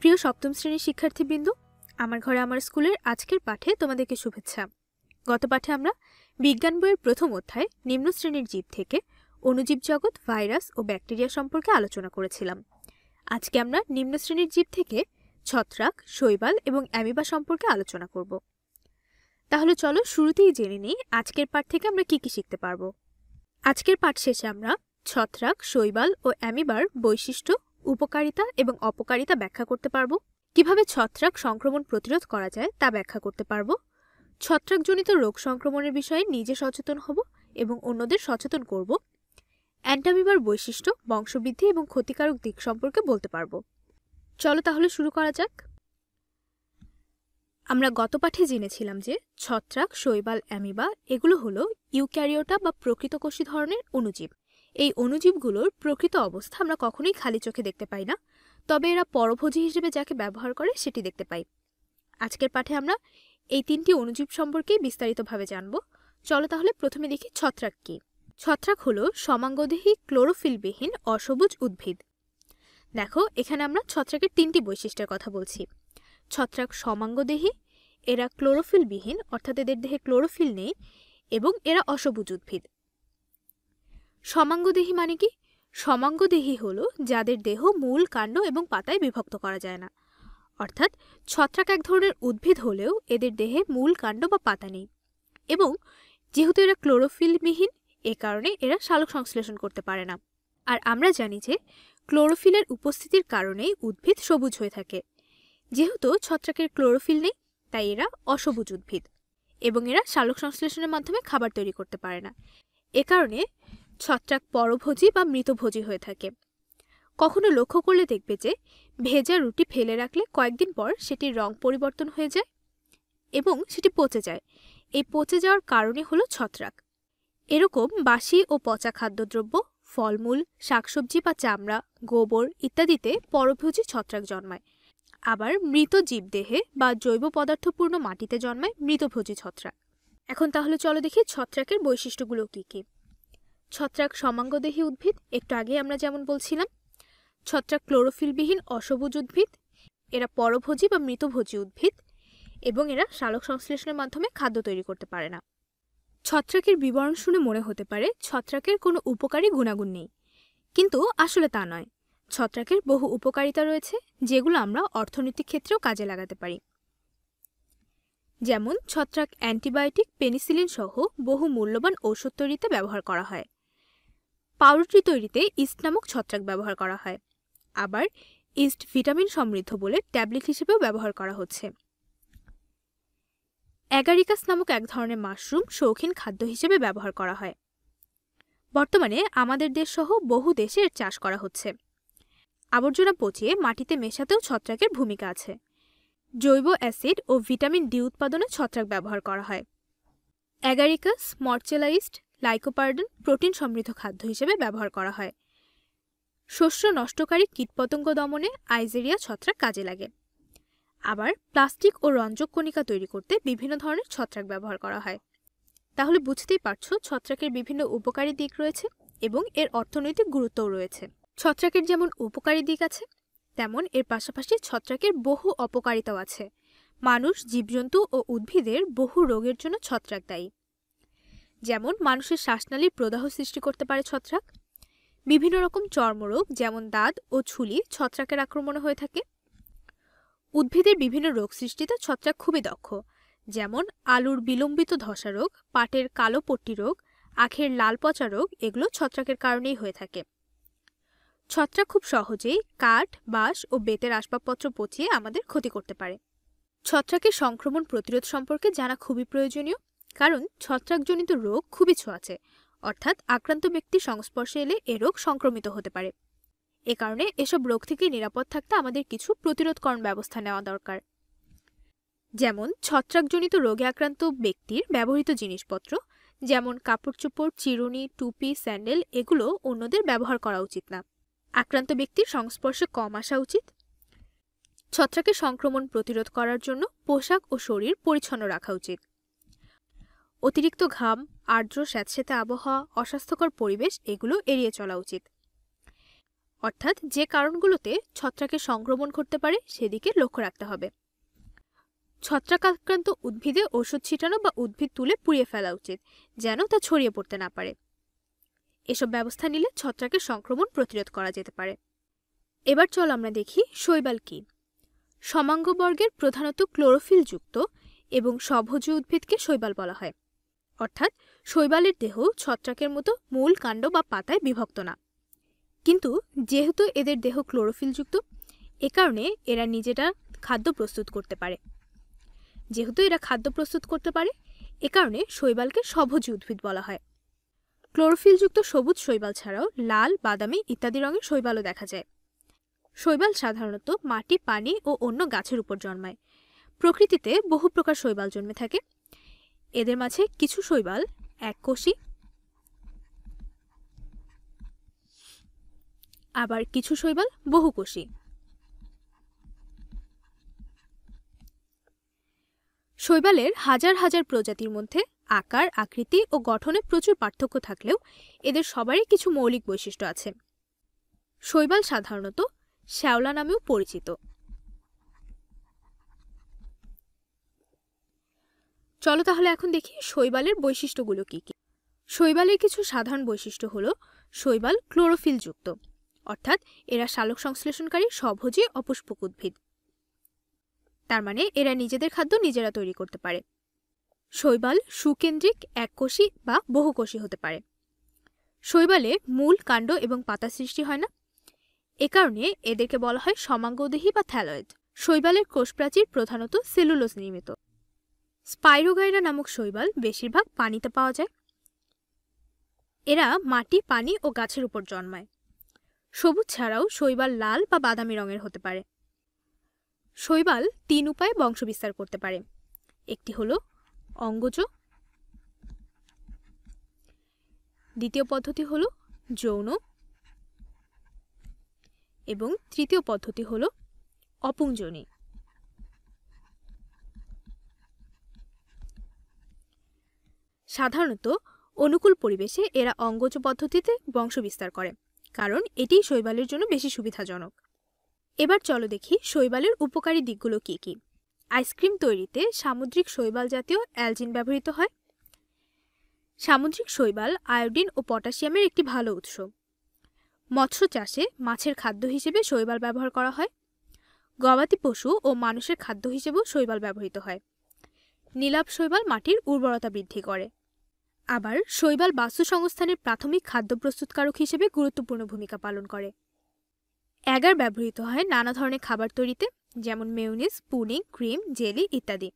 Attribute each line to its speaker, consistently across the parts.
Speaker 1: প্রিয় সপ্তম শ্রেণীর শিক্ষার্থীবৃন্দ আমার ঘরে আমার স্কুলের আজকের পাঠে তোমাদেরকে শুভেচ্ছা গত পাঠে আমরা বিজ্ঞান বইয়ের প্রথম অধ্যায় নিম্ন শ্রেণীর জীব থেকে অনুজীব জগৎ ভাইরাস ও ব্যাকটেরিয়া সম্পর্কে আলোচনা করেছিলাম আজকে আমরা নিম্ন শ্রেণীর জীব থেকে ছত্রাক শৈবাল এবং অ্যামিবা সম্পর্কে আলোচনা করব তাহলে চলো শুরুতেই জেনে নিই আজকের পাঠ থেকে আমরা কি কি শিখতে পারবো আজকের পাঠ শেষে আমরা ছত্রাক শৈবাল ও অ্যামিবার বৈশিষ্ট্য উপকারিতা এবং অপকারিতা ব্যাখ্যা করতে পারব কিভাবে ছত্রাক সংক্রমণ প্রতিরোধ করা যায় তা ব্যাখ্যা করতে পারব ছত্রাকজনিত রোগ সংক্রমণের বিষয়ে নিজে সচেতন হব এবং অন্যদের সচেতন করব অ্যান্টামিবার বৈশিষ্ট্য বংশবৃদ্ধি এবং ক্ষতিকারক দিক সম্পর্কে বলতে পারব চলো তাহলে শুরু করা যাক আমরা গত পাঠে জেনেছিলাম যে ছত্রাক শৈবাল অ্যামিবা এগুলো হলো ইউক্যারিওটা বা প্রকৃতকোষী ধরনের অণুজীব এই অণুজীবগুলোর প্রকৃত অবস্থা আমরা কখনোই খালি চোখে দেখতে পাই না তবে এরা পরভোজী হিসেবে যাকে ব্যবহার করে সেটি দেখতে পাই আজকের পাঠে আমরা এই তিনটি অণুজীব সম্পর্কে বিস্তারিতভাবে জানব চলো তাহলে প্রথমে দেখি ছত্রাক কি ছত্রাক হলো সমাঙ্গদেহী ক্লোরোফিলবিহীন অসবুজ উদ্ভিদ দেখো এখানে আমরা ছত্রাকের তিনটি বৈশিষ্ট্যের কথা বলছি ছত্রাক সমাঙ্গদেহী এরা ক্লোরোফিলবিহীন অর্থাৎ এদের দেহে ক্লোরোফিল নেই এবং এরা অসবুজ উদ্ভিদ সমাঙ্গদেহী মানে কি সমাঙ্গদেহী হলো যাদের দেহ মূল কাণ্ড এবং পাতায় বিভক্ত করা যায় না অর্থাৎ ছত্রাক এক ধরনের উদ্ভিদ হলেও এদের দেহে মূল কাণ্ড বা পাতা নেই এবং যেহেতু এরা ক্লোরোফিলবিহীন এ কারণে এরা সালোক সংশ্লেষণ করতে পারে না আর আমরা জানি যে ক্লোরোফিলের উপস্থিতির কারণেই উদ্ভিদ সবুজ হয়ে থাকে যেহেতু ছত্রাকের ক্লোরোফিল নেই তাই এরা অসবুজ উদ্ভিদ এবং এরা সালোক সংশ্লেষণের মাধ্যমে খাবার তৈরি করতে পারে না এ কারণে ছত্রাক পরভোজী বা মৃতভোজী হয়ে থাকে কখনো লক্ষ্য করলে দেখবে যে ভেজা রুটি ফেলে রাখলে কয়েকদিন পর সেটির রং পরিবর্তন হয়ে যায় এবং সেটি পচে যায় এই পচে যাওয়ার কারণে হলো ছত্রাক এরকম বাসি ও পচা খাদ্যদ্রব্য ফলমূল শাকসবজি বা চামড়া গোবর ইত্যাদিতে পরভোজী ছত্রাক জন্মায় আবার মৃত জীবদেহে বা জৈব পদার্থপূর্ণ মাটিতে জন্মায় মৃতভোজী ছত্রাক এখন তাহলে চলো দেখি ছত্রাকের বৈশিষ্ট্যগুলো কী কী ছত্রাক সমাঙ্গদেহী উদ্ভিদ একটু আগে আমরা যেমন বলছিলাম ছত্রাক ক্লোরোফিলবিহীন অসবুজ উদ্ভিদ এরা পরভোজী বা মৃতভোজী উদ্ভিদ এবং এরা শালক সংশ্লেষণের মাধ্যমে খাদ্য তৈরি করতে পারে না ছত্রাকের বিবরণ শুনে মনে হতে পারে ছত্রাকের কোনো উপকারী গুণাগুণ নেই কিন্তু আসলে তা নয় ছত্রাকের বহু উপকারিতা রয়েছে যেগুলো আমরা অর্থনৈতিক ক্ষেত্রেও কাজে লাগাতে পারি যেমন ছত্রাক অ্যান্টিবায়োটিক পেনিসিলিন সহ বহু মূল্যবান ঔষধ তৈরিতে ব্যবহার করা হয় পাউরুটি তৈরিতে ইস্ট নামক ছত্রাক ব্যবহার করা হয় আবার ইস্ট ভিটামিন সমৃদ্ধ বলে ট্যাবলেট হিসেবেও ব্যবহার করা হচ্ছে অ্যাগারিকাস নামক এক ধরনের মাশরুম শৌখিন খাদ্য হিসেবে ব্যবহার করা হয় বর্তমানে আমাদের দেশ সহ বহু দেশে এর চাষ করা হচ্ছে আবর্জনা পচিয়ে মাটিতে মেশাতেও ছত্রাকের ভূমিকা আছে জৈব অ্যাসিড ও ভিটামিন ডি উৎপাদনে ছত্রাক ব্যবহার করা হয় অ্যাগারিকাস মর্চেলাইজড লাইকোপার্ডন প্রোটিন সমৃদ্ধ খাদ্য হিসেবে ব্যবহার করা হয় শস্য নষ্টকারী কীটপতঙ্গ দমনে আইজেরিয়া ছত্রাক কাজে লাগে আবার প্লাস্টিক ও রঞ্জক কণিকা তৈরি করতে বিভিন্ন ধরনের ছত্রাক ব্যবহার করা হয় তাহলে বুঝতেই পারছো ছত্রাকের বিভিন্ন উপকারী দিক রয়েছে এবং এর অর্থনৈতিক গুরুত্বও রয়েছে ছত্রাকের যেমন উপকারী দিক আছে তেমন এর পাশাপাশি ছত্রাকের বহু অপকারিতাও আছে মানুষ জীবজন্তু ও উদ্ভিদের বহু রোগের জন্য ছত্রাক দায়ী যেমন মানুষের শ্বাসনালীর প্রদাহ সৃষ্টি করতে পারে ছত্রাক বিভিন্ন রকম চর্মরোগ যেমন দাঁত ও ছুলি ছত্রাকের আক্রমণে হয়ে থাকে উদ্ভিদের বিভিন্ন রোগ সৃষ্টিতে ছত্রাক খুবই দক্ষ যেমন আলুর বিলম্বিত ধসা রোগ পাটের কালো পট্টি রোগ আখের লাল পচা রোগ এগুলো ছত্রাকের কারণেই হয়ে থাকে ছত্রাক খুব সহজেই কাঠ বাঁশ ও বেতের আসবাবপত্র পচিয়ে আমাদের ক্ষতি করতে পারে ছত্রাকের সংক্রমণ প্রতিরোধ সম্পর্কে জানা খুবই প্রয়োজনীয় কারণ ছত্রাকজনিত রোগ খুবই ছোঁয়াচে অর্থাৎ আক্রান্ত ব্যক্তির সংস্পর্শে এলে এ রোগ সংক্রমিত হতে পারে এ কারণে এসব রোগ থেকে নিরাপদ থাকতে আমাদের কিছু প্রতিরোধকরণ ব্যবস্থা নেওয়া দরকার যেমন ছত্রাকজনিত রোগে আক্রান্ত ব্যক্তির ব্যবহৃত জিনিসপত্র যেমন কাপড় চোপড় চিরুনি টুপি স্যান্ডেল এগুলো অন্যদের ব্যবহার করা উচিত না আক্রান্ত ব্যক্তির সংস্পর্শে কম আসা উচিত ছত্রাকের সংক্রমণ প্রতিরোধ করার জন্য পোশাক ও শরীর পরিচ্ছন্ন রাখা উচিত অতিরিক্ত ঘাম আর্দ্র স্যাঁতস্যাঁতে আবহাওয়া অস্বাস্থ্যকর পরিবেশ এগুলো এড়িয়ে চলা উচিত অর্থাৎ যে কারণগুলোতে ছত্রাকের সংক্রমণ ঘটতে পারে সেদিকে লক্ষ্য রাখতে হবে ছত্রাকাক্রান্ত উদ্ভিদে ওষুধ ছিটানো বা উদ্ভিদ তুলে পুড়িয়ে ফেলা উচিত যেন তা ছড়িয়ে পড়তে না পারে এসব ব্যবস্থা নিলে ছত্রাকের সংক্রমণ প্রতিরোধ করা যেতে পারে এবার চল আমরা দেখি শৈবাল কি সমাঙ্গবর্গের প্রধানত ক্লোরোফিলযুক্ত এবং সভজ উদ্ভিদকে শৈবাল বলা হয় অর্থাৎ শৈবালের দেহ ছত্রাকের মতো মূল কাণ্ড বা পাতায় বিভক্ত না কিন্তু যেহেতু এদের দেহ ক্লোরোফিলযুক্ত এ কারণে এরা নিজেরা খাদ্য প্রস্তুত করতে পারে যেহেতু এরা খাদ্য প্রস্তুত করতে পারে এ কারণে শৈবালকে সভোজী উদ্ভিদ বলা হয় ক্লোরোফিলযুক্ত সবুজ শৈবাল ছাড়াও লাল বাদামি ইত্যাদি রঙের শৈবালও দেখা যায় শৈবাল সাধারণত মাটি পানি ও অন্য গাছের উপর জন্মায় প্রকৃতিতে বহু প্রকার শৈবাল জন্মে থাকে এদের মাঝে কিছু শৈবাল এককোষী আবার কিছু শৈবাল বহুকোষী শৈবালের হাজার হাজার প্রজাতির মধ্যে আকার আকৃতি ও গঠনে প্রচুর পার্থক্য থাকলেও এদের সবারই কিছু মৌলিক বৈশিষ্ট্য আছে শৈবাল সাধারণত শ্যাওলা নামেও পরিচিত চলো তাহলে এখন দেখি শৈবালের বৈশিষ্ট্যগুলো কী কী শৈবালের কিছু সাধারণ বৈশিষ্ট্য হলো শৈবাল ক্লোরোফিলযুক্ত অর্থাৎ এরা শালক সংশ্লেষণকারী সভোজী অপুষ্পক উদ্ভিদ তার মানে এরা নিজেদের খাদ্য নিজেরা তৈরি করতে পারে শৈবাল সুকেন্দ্রিক এককোষী বা বহুকোষী হতে পারে শৈবালে মূল কাণ্ড এবং পাতা সৃষ্টি হয় না এ কারণে এদেরকে বলা হয় সমাঙ্গদেহী বা থ্যালয়েড শৈবালের প্রাচীর প্রধানত সেলুলোজ নির্মিত স্পাইরোগাইরা নামক শৈবাল বেশিরভাগ পানিতে পাওয়া যায় এরা মাটি পানি ও গাছের উপর জন্মায় সবুজ ছাড়াও শৈবাল লাল বা বাদামি রঙের হতে পারে শৈবাল তিন উপায়ে বংশবিস্তার করতে পারে একটি হল অঙ্গজ দ্বিতীয় পদ্ধতি হল যৌন এবং তৃতীয় পদ্ধতি হল অপুঞ্জনী সাধারণত অনুকূল পরিবেশে এরা অঙ্গজ পদ্ধতিতে বংশবিস্তার করে কারণ এটি শৈবালের জন্য বেশি সুবিধাজনক এবার চলো দেখি শৈবালের উপকারী দিকগুলো কী কী আইসক্রিম তৈরিতে সামুদ্রিক শৈবাল জাতীয় অ্যালজিন ব্যবহৃত হয় সামুদ্রিক শৈবাল আয়োডিন ও পটাশিয়ামের একটি ভালো উৎস মৎস্য চাষে মাছের খাদ্য হিসেবে শৈবাল ব্যবহার করা হয় গবাদি পশু ও মানুষের খাদ্য হিসেবেও শৈবাল ব্যবহৃত হয় নীলাভ শৈবাল মাটির উর্বরতা বৃদ্ধি করে আবার শৈবাল বাস্তুসংস্থানের প্রাথমিক খাদ্য প্রস্তুতকারক হিসেবে গুরুত্বপূর্ণ ভূমিকা পালন করে অ্যাগার ব্যবহৃত হয় নানা ধরনের খাবার তৈরিতে যেমন মেউনিস পুডিং ক্রিম জেলি ইত্যাদি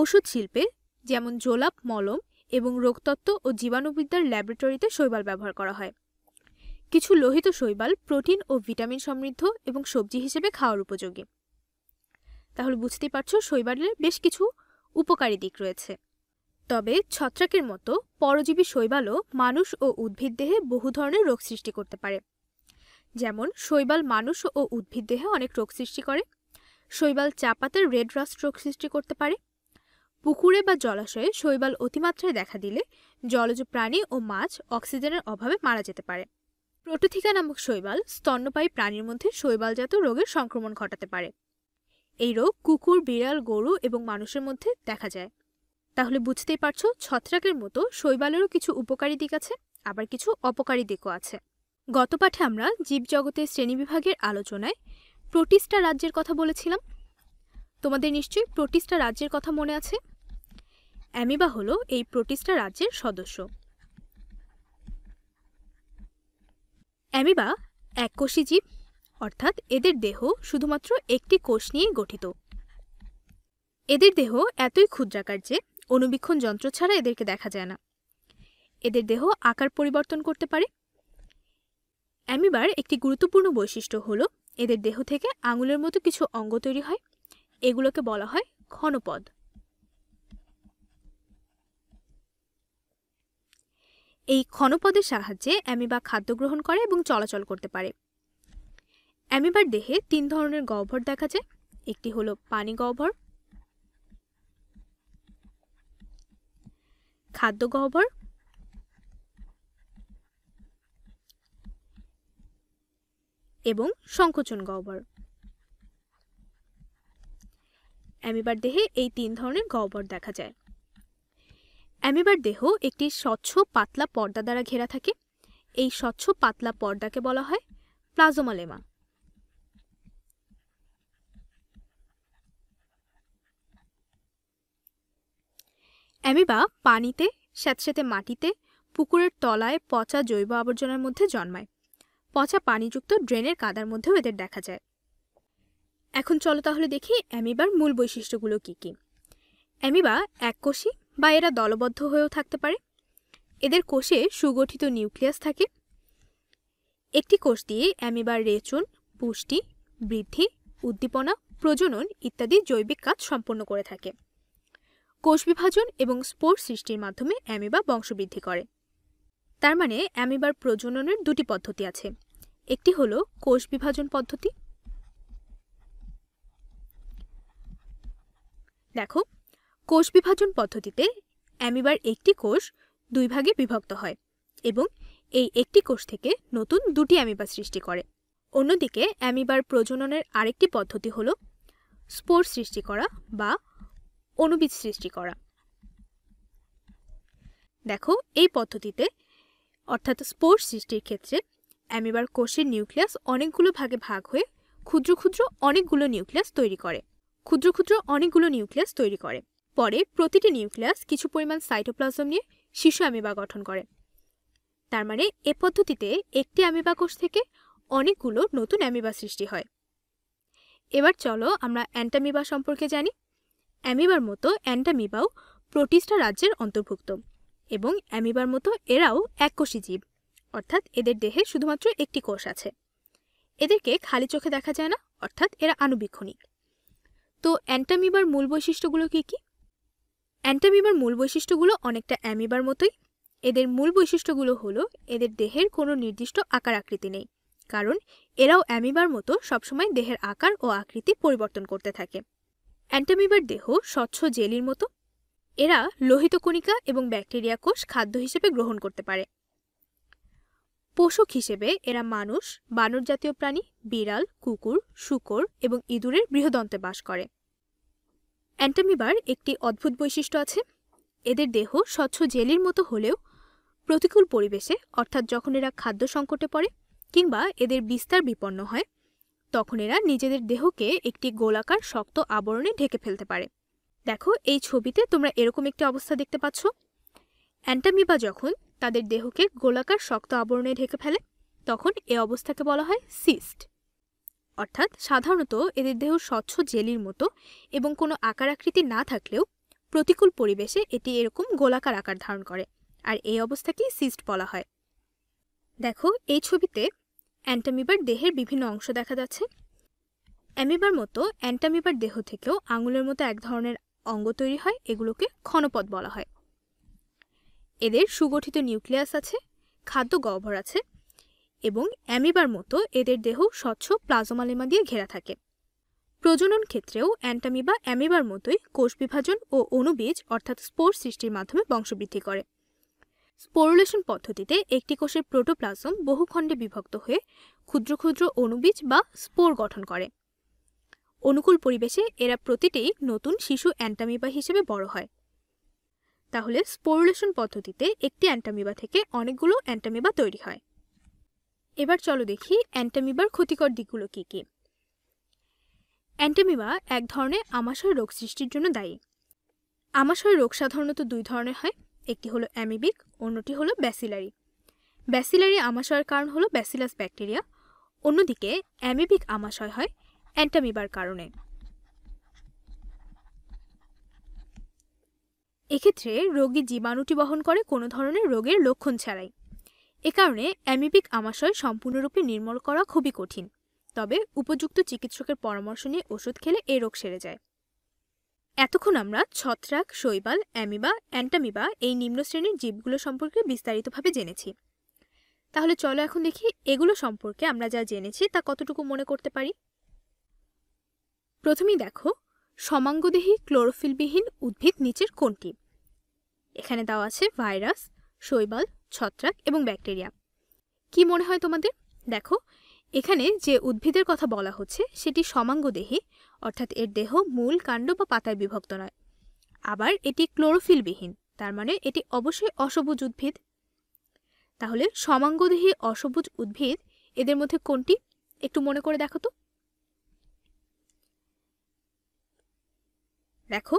Speaker 1: ওষুধ শিল্পে যেমন জোলাপ মলম এবং রোগতত্ত্ব ও জীবাণুবিদ্যার ল্যাবরেটরিতে শৈবাল ব্যবহার করা হয় কিছু লোহিত শৈবাল প্রোটিন ও ভিটামিন সমৃদ্ধ এবং সবজি হিসেবে খাওয়ার উপযোগী তাহলে বুঝতেই পারছো শৈবালের বেশ কিছু উপকারী দিক রয়েছে তবে ছত্রাকের মতো পরজীবী শৈবালও মানুষ ও উদ্ভিদ দেহে বহু ধরনের রোগ সৃষ্টি করতে পারে যেমন শৈবাল মানুষ ও উদ্ভিদ দেহে অনেক রোগ সৃষ্টি করে শৈবাল চা রেড রস রোগ সৃষ্টি করতে পারে পুকুরে বা জলাশয়ে শৈবাল অতিমাত্রায় দেখা দিলে জলজ প্রাণী ও মাছ অক্সিজেনের অভাবে মারা যেতে পারে প্রোটোথিকা নামক শৈবাল স্তন্যপায়ী প্রাণীর মধ্যে শৈবালজাত রোগের সংক্রমণ ঘটাতে পারে এই রোগ কুকুর বিড়াল গরু এবং মানুষের মধ্যে দেখা যায় তাহলে বুঝতেই পারছো ছত্রাকের মতো শৈবালেরও কিছু উপকারী দিক আছে আবার কিছু অপকারী দিকও আছে গত পাঠে আমরা জীবজগতের শ্রেণীবিভাগের আলোচনায় প্রোটিস্টা রাজ্যের কথা বলেছিলাম তোমাদের নিশ্চয়ই প্রোটিস্টা রাজ্যের কথা মনে আছে অ্যামিবা হলো এই প্রোটিস্টা রাজ্যের সদস্য অ্যামিবা এককোষী জীব অর্থাৎ এদের দেহ শুধুমাত্র একটি কোষ নিয়ে গঠিত এদের দেহ এতই ক্ষুদ্রাকার যে অনুবীক্ষণ যন্ত্র ছাড়া এদেরকে দেখা যায় না এদের দেহ আকার পরিবর্তন করতে পারে অ্যামিবার একটি গুরুত্বপূর্ণ বৈশিষ্ট্য হল এদের দেহ থেকে আঙুলের মতো কিছু অঙ্গ তৈরি হয় এগুলোকে বলা হয় ক্ষণপদ এই ক্ষণপদের সাহায্যে অ্যামিবা খাদ্য গ্রহণ করে এবং চলাচল করতে পারে অ্যামিবার দেহে তিন ধরনের গহ্বর দেখা যায় একটি হলো পানি গহ্বর খাদ্য গহ্বর এবং সংকোচন গহ্বর অ্যামিবার দেহে এই তিন ধরনের গহ্বর দেখা যায় অ্যামিবার দেহ একটি স্বচ্ছ পাতলা পর্দা দ্বারা ঘেরা থাকে এই স্বচ্ছ পাতলা পর্দাকে বলা হয় প্লাজমালেমা অ্যামিবা পানিতে স্যাঁতস্যাঁতে মাটিতে পুকুরের তলায় পচা জৈব আবর্জনার মধ্যে জন্মায় পচা পানিযুক্ত ড্রেনের কাদার মধ্যেও এদের দেখা যায় এখন চলো তাহলে দেখি অ্যামিবার মূল বৈশিষ্ট্যগুলো কী কী অ্যামিবা এককোষী বা এরা দলবদ্ধ হয়েও থাকতে পারে এদের কোষে সুগঠিত নিউক্লিয়াস থাকে একটি কোষ দিয়ে অ্যামিবার রেচন পুষ্টি বৃদ্ধি উদ্দীপনা প্রজনন ইত্যাদি জৈবিক কাজ সম্পন্ন করে থাকে কোষ বিভাজন এবং স্পোর সৃষ্টির মাধ্যমে অ্যামিবা বংশবৃদ্ধি করে তার মানে অ্যামিবার প্রজননের দুটি পদ্ধতি আছে একটি হল কোষ বিভাজন পদ্ধতি দেখো কোষ বিভাজন পদ্ধতিতে অ্যামিবার একটি কোষ দুই ভাগে বিভক্ত হয় এবং এই একটি কোষ থেকে নতুন দুটি অ্যামিবা সৃষ্টি করে অন্যদিকে অ্যামিবার প্রজননের আরেকটি পদ্ধতি হলো স্পোর সৃষ্টি করা বা অণুবীজ সৃষ্টি করা দেখো এই পদ্ধতিতে অর্থাৎ স্পোর্ট সৃষ্টির ক্ষেত্রে অ্যামিবার কোষের নিউক্লিয়াস অনেকগুলো ভাগে ভাগ হয়ে ক্ষুদ্র ক্ষুদ্র অনেকগুলো নিউক্লিয়াস তৈরি করে ক্ষুদ্র ক্ষুদ্র অনেকগুলো নিউক্লিয়াস তৈরি করে পরে প্রতিটি নিউক্লিয়াস কিছু পরিমাণ সাইটোপ্লাজম নিয়ে শিশু অ্যামিবা গঠন করে তার মানে এ পদ্ধতিতে একটি অ্যামিবা কোষ থেকে অনেকগুলো নতুন অ্যামিবা সৃষ্টি হয় এবার চলো আমরা অ্যান্টামিবা সম্পর্কে জানি অ্যামিবার মতো অ্যান্টামিবাও প্রোটিস্টা রাজ্যের অন্তর্ভুক্ত এবং অ্যামিবার মতো এরাও এককোষী জীব অর্থাৎ এদের দেহে শুধুমাত্র একটি কোষ আছে এদেরকে খালি চোখে দেখা যায় না অর্থাৎ এরা আনুবীক্ষণিক তো অ্যান্টামিবার মূল বৈশিষ্ট্যগুলো কী কী অ্যান্টামিবার মূল বৈশিষ্ট্যগুলো অনেকটা অ্যামিবার মতোই এদের মূল বৈশিষ্ট্যগুলো হলো এদের দেহের কোনো নির্দিষ্ট আকার আকৃতি নেই কারণ এরাও অ্যামিবার মতো সবসময় দেহের আকার ও আকৃতি পরিবর্তন করতে থাকে অ্যান্টামিবার দেহ স্বচ্ছ জেলির মতো এরা লোহিত কণিকা এবং ব্যাকটেরিয়া কোষ খাদ্য হিসেবে গ্রহণ করতে পারে পোষক হিসেবে এরা মানুষ বানর জাতীয় প্রাণী বিড়াল কুকুর শুকর এবং ইঁদুরের বৃহদন্তে বাস করে অ্যান্টামিবার একটি অদ্ভুত বৈশিষ্ট্য আছে এদের দেহ স্বচ্ছ জেলির মতো হলেও প্রতিকূল পরিবেশে অর্থাৎ যখন এরা খাদ্য সংকটে পড়ে কিংবা এদের বিস্তার বিপন্ন হয় তখন এরা নিজেদের দেহকে একটি গোলাকার শক্ত আবরণে ঢেকে ফেলতে পারে দেখো এই ছবিতে তোমরা এরকম একটি অবস্থা দেখতে পাচ্ছ অ্যান্টামিবা যখন তাদের দেহকে গোলাকার শক্ত আবরণে ঢেকে ফেলে তখন এ অবস্থাকে বলা হয় সিস্ট অর্থাৎ সাধারণত এদের দেহ স্বচ্ছ জেলির মতো এবং কোনো আকার আকৃতি না থাকলেও প্রতিকূল পরিবেশে এটি এরকম গোলাকার আকার ধারণ করে আর এই অবস্থাকেই সিস্ট বলা হয় দেখো এই ছবিতে অ্যান্টামিবার দেহের বিভিন্ন অংশ দেখা যাচ্ছে অ্যামিবার মতো অ্যান্টামিবার দেহ থেকেও আঙুলের মতো এক ধরনের অঙ্গ তৈরি হয় এগুলোকে ক্ষণপদ বলা হয় এদের সুগঠিত নিউক্লিয়াস আছে খাদ্য গহ্বর আছে এবং অ্যামিবার মতো এদের দেহ স্বচ্ছ প্লাজমালেমা দিয়ে ঘেরা থাকে প্রজনন ক্ষেত্রেও অ্যান্টামিবা অ্যামিবার মতোই কোষ বিভাজন ও অণুবীজ অর্থাৎ স্পোর সৃষ্টির মাধ্যমে বংশবৃদ্ধি করে স্পোরুলেশন পদ্ধতিতে একটি কোষের প্রোটোপ্লাজম বহুখণ্ডে বিভক্ত হয়ে ক্ষুদ্র ক্ষুদ্র অণুবীজ বা স্পোর গঠন করে অনুকূল পরিবেশে এরা প্রতিটি নতুন শিশু অ্যান্টামিবা হিসেবে বড় হয় তাহলে স্পোরুলেশন পদ্ধতিতে একটি অ্যান্টামিবা থেকে অনেকগুলো অ্যান্টামিবা তৈরি হয় এবার চলো দেখি অ্যান্টামিবার ক্ষতিকর দিকগুলো কী কী অ্যান্টামিবা এক ধরনের আমাশয় রোগ সৃষ্টির জন্য দায়ী আমাশয় রোগ সাধারণত দুই ধরনের হয় একটি হলো অ্যামিবিক অন্যটি হলো ব্যাসিলারি ব্যাসিলারি আমাশয়ের কারণ হলো ব্যাসিলাস ব্যাকটেরিয়া অন্যদিকে অ্যামিবিক আমাশয় হয় অ্যান্টামিবার কারণে এক্ষেত্রে রোগী জীবাণুটি বহন করে কোনো ধরনের রোগের লক্ষণ ছাড়াই এ কারণে অ্যামিবিক আমাশয় সম্পূর্ণরূপে নির্মূল করা খুবই কঠিন তবে উপযুক্ত চিকিৎসকের পরামর্শ নিয়ে ওষুধ খেলে এ রোগ সেরে যায় এতক্ষণ আমরা ছত্রাক শৈবাল অ্যামিবা অ্যান্টামিবা এই নিম্ন শ্রেণীর জীবগুলো সম্পর্কে বিস্তারিতভাবে জেনেছি তাহলে চলো এখন দেখি এগুলো সম্পর্কে আমরা যা জেনেছি তা কতটুকু মনে করতে পারি প্রথমেই দেখো সমাঙ্গদেহী ক্লোরোফিলবিহীন উদ্ভিদ নিচের কোনটি এখানে দেওয়া আছে ভাইরাস শৈবাল ছত্রাক এবং ব্যাকটেরিয়া কি মনে হয় তোমাদের দেখো এখানে যে উদ্ভিদের কথা বলা হচ্ছে সেটি সমাঙ্গদেহী অর্থাৎ এর দেহ মূল কাণ্ড বা পাতায় বিভক্ত নয় আবার এটি ক্লোরোফিলবিহীন তার মানে এটি অবশ্যই অসবুজ উদ্ভিদ তাহলে সমাঙ্গদেহী অসবুজ উদ্ভিদ এদের মধ্যে কোনটি একটু মনে করে দেখো তো দেখো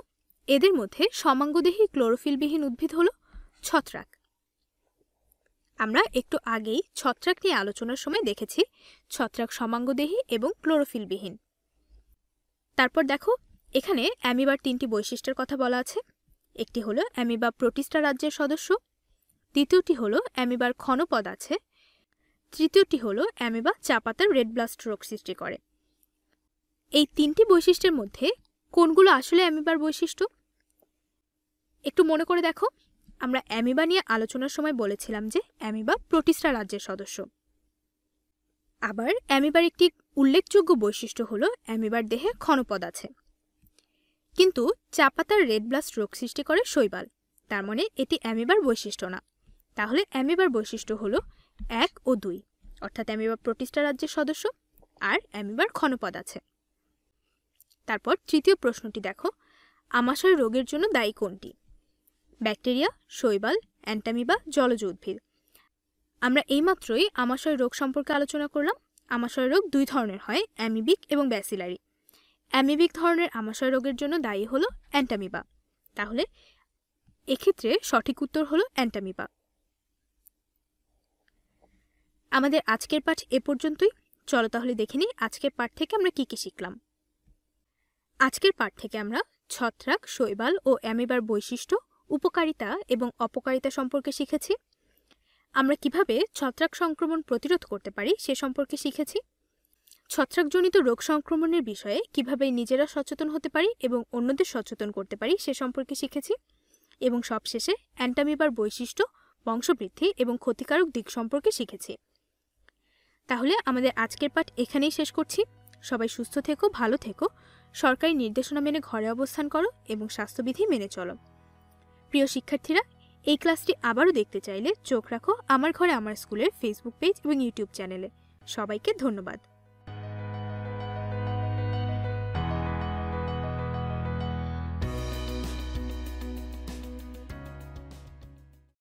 Speaker 1: এদের মধ্যে সমাঙ্গদেহী ক্লোরোফিলবিহীন উদ্ভিদ হলো ছত্রাক আমরা একটু আগেই ছত্রাক নিয়ে আলোচনার সময় দেখেছি ছত্রাক সমাঙ্গদেহী এবং ক্লোরোফিলবিহীন তারপর দেখো এখানে অ্যামিবার তিনটি বৈশিষ্ট্যের কথা বলা আছে একটি হলো অ্যামিবা প্রতিষ্ঠা রাজ্যের সদস্য দ্বিতীয়টি হলো অ্যামিবার ক্ষণপদ আছে তৃতীয়টি হলো অ্যামিবা চাপাতার রেড ব্লাস্ট রোগ সৃষ্টি করে এই তিনটি বৈশিষ্ট্যের মধ্যে কোনগুলো আসলে অ্যামিবার বৈশিষ্ট্য একটু মনে করে দেখো আমরা অ্যামিবা নিয়ে আলোচনার সময় বলেছিলাম যে অ্যামিবা প্রতিষ্ঠা রাজ্যের সদস্য আবার অ্যামিবার একটি উল্লেখযোগ্য বৈশিষ্ট্য হল অ্যামিবার দেহে ক্ষণপদ আছে কিন্তু চা পাতার রেড ব্লাস্ট রোগ সৃষ্টি করে শৈবাল তার মানে এটি অ্যামিবার বৈশিষ্ট্য না তাহলে অ্যামিবার বৈশিষ্ট্য হল এক ও দুই অর্থাৎ অ্যামিবার প্রতিষ্ঠা রাজ্যের সদস্য আর অ্যামিবার ক্ষণপদ আছে তারপর তৃতীয় প্রশ্নটি দেখো আমাশয় রোগের জন্য দায়ী কোনটি ব্যাকটেরিয়া শৈবাল অ্যান্টামিবা জলজ উদ্ভিদ আমরা এইমাত্রই আমাশয় রোগ সম্পর্কে আলোচনা করলাম আমাশয় রোগ দুই ধরনের হয় অ্যামিবিক এবং ব্যাসিলারি অ্যামিবিক ধরনের আমাশয় রোগের জন্য দায়ী হলো অ্যান্টামিবা তাহলে এক্ষেত্রে সঠিক উত্তর হলো অ্যান্টামিবা আমাদের আজকের পাঠ এ পর্যন্তই চলো তাহলে দেখে নিই আজকের পাঠ থেকে আমরা কি কি শিখলাম আজকের পাঠ থেকে আমরা ছত্রাক শৈবাল ও অ্যামিবার বৈশিষ্ট্য উপকারিতা এবং অপকারিতা সম্পর্কে শিখেছি আমরা কিভাবে ছত্রাক সংক্রমণ প্রতিরোধ করতে পারি সে সম্পর্কে শিখেছি ছত্রাকজনিত রোগ সংক্রমণের বিষয়ে কিভাবে নিজেরা সচেতন হতে পারি এবং অন্যদের সচেতন করতে পারি সে সম্পর্কে শিখেছি এবং সবশেষে অ্যান্টামিবার বৈশিষ্ট্য বংশবৃদ্ধি এবং ক্ষতিকারক দিক সম্পর্কে শিখেছি তাহলে আমাদের আজকের পাঠ এখানেই শেষ করছি সবাই সুস্থ থেকো ভালো থেকো সরকারি নির্দেশনা মেনে ঘরে অবস্থান করো এবং স্বাস্থ্যবিধি মেনে চলো প্রিয় শিক্ষার্থীরা এই ক্লাসটি আবারও দেখতে চাইলে চোখ রাখো আমার ঘরে আমার স্কুলের ফেসবুক পেজ এবং ইউটিউব চ্যানেলে সবাইকে ধন্যবাদ